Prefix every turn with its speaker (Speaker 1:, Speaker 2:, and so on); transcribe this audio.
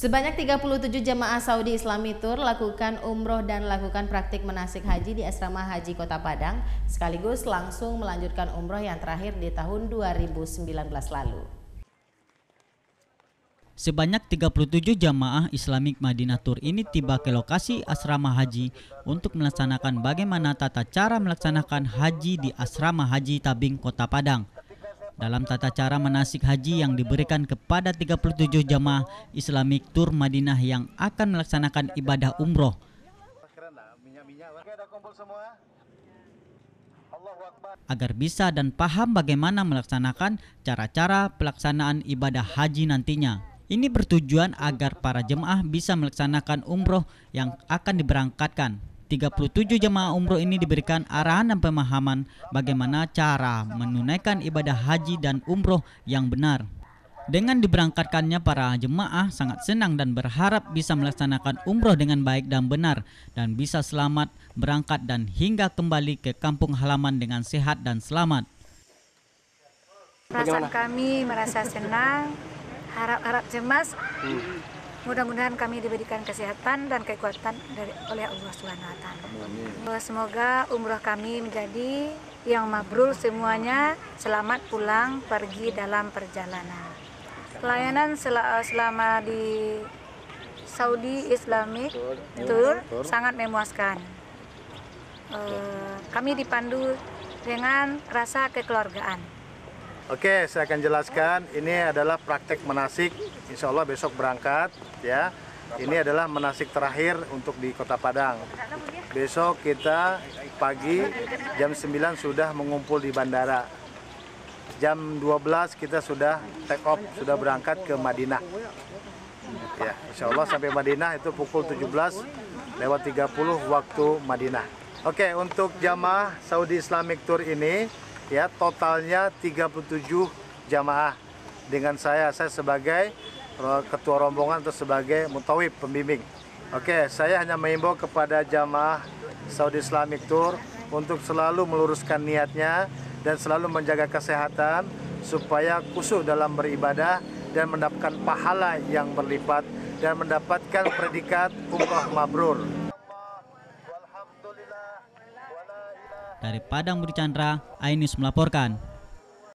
Speaker 1: Sebanyak 37 jemaah Saudi Islami Tour lakukan umroh dan lakukan praktik menasik haji di Asrama Haji Kota Padang sekaligus langsung melanjutkan umroh yang terakhir di tahun 2019 lalu.
Speaker 2: Sebanyak 37 jamaah Islamic Madinah Tour ini tiba ke lokasi asrama haji untuk melaksanakan bagaimana tata cara melaksanakan haji di asrama haji Tabing Kota Padang dalam tata cara manasik haji yang diberikan kepada 37 jemaah Islamic Tour Madinah yang akan melaksanakan ibadah umroh. Agar bisa dan paham bagaimana melaksanakan cara-cara pelaksanaan ibadah haji nantinya. Ini bertujuan agar para jemaah bisa melaksanakan umroh yang akan diberangkatkan. 37 jemaah umroh ini diberikan arahan dan pemahaman bagaimana cara menunaikan ibadah haji dan umroh yang benar. Dengan diberangkatkannya para jemaah sangat senang dan berharap bisa melaksanakan umroh dengan baik dan benar dan bisa selamat berangkat dan hingga kembali ke kampung halaman dengan sehat dan selamat.
Speaker 3: Perasaan kami
Speaker 1: merasa senang, harap-harap cemas, hmm. Mudah-mudahan kami diberikan kesehatan dan kekuatan dari oleh Allah Swt. Semoga umroh kami menjadi yang mabrul semuanya selamat pulang pergi dalam perjalanan. Pelayanan eh, selama di Saudi Islamic itu sangat memuaskan. Eh, kami dipandu dengan rasa kekeluargaan.
Speaker 3: Oke, saya akan jelaskan. Ini adalah praktek menasik. Insya Allah besok berangkat, ya. Ini adalah menasik terakhir untuk di Kota Padang. Besok kita pagi jam 9 sudah mengumpul di bandara. Jam 12 kita sudah take off, sudah berangkat ke Madinah. Ya, insya Allah sampai Madinah itu pukul 17 lewat 30 waktu Madinah. Oke, untuk jamaah Saudi Islamic Tour ini ya totalnya 37 jamaah dengan saya saya sebagai eh, ketua rombongan atau sebagai mutawib pembimbing. Oke, saya hanya mengimbau kepada jamaah Saudi Islamic Tour untuk selalu meluruskan niatnya dan selalu menjaga kesehatan supaya khusyuk dalam beribadah dan mendapatkan pahala yang berlipat dan mendapatkan predikat umroh mabrur.
Speaker 2: Dari Padang Budi Chandra, Ainus melaporkan.